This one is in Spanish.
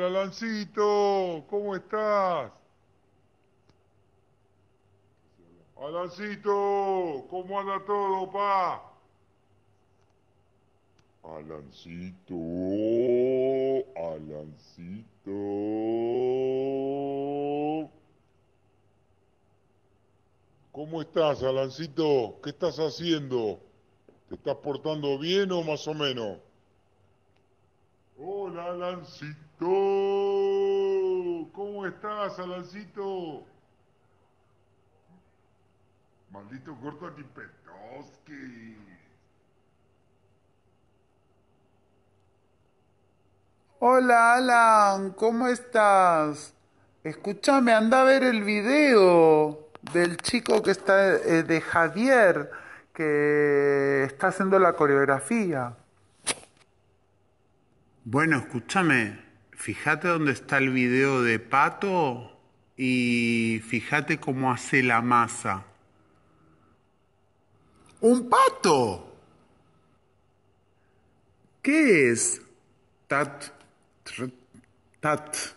Alancito, ¿cómo estás? Alancito, ¿cómo anda todo, pa? Alancito, Alancito. ¿Cómo estás, Alancito? ¿Qué estás haciendo? ¿Te estás portando bien o más o menos? Alancito. ¿Cómo estás, Alancito? Maldito corto aquí, Petoski. Hola, Alan. ¿Cómo estás? Escúchame, anda a ver el video del chico que está, eh, de Javier, que está haciendo la coreografía. Bueno, escúchame, fíjate dónde está el video de Pato y fíjate cómo hace la masa. ¡Un pato! ¿Qué es? Tat, tat.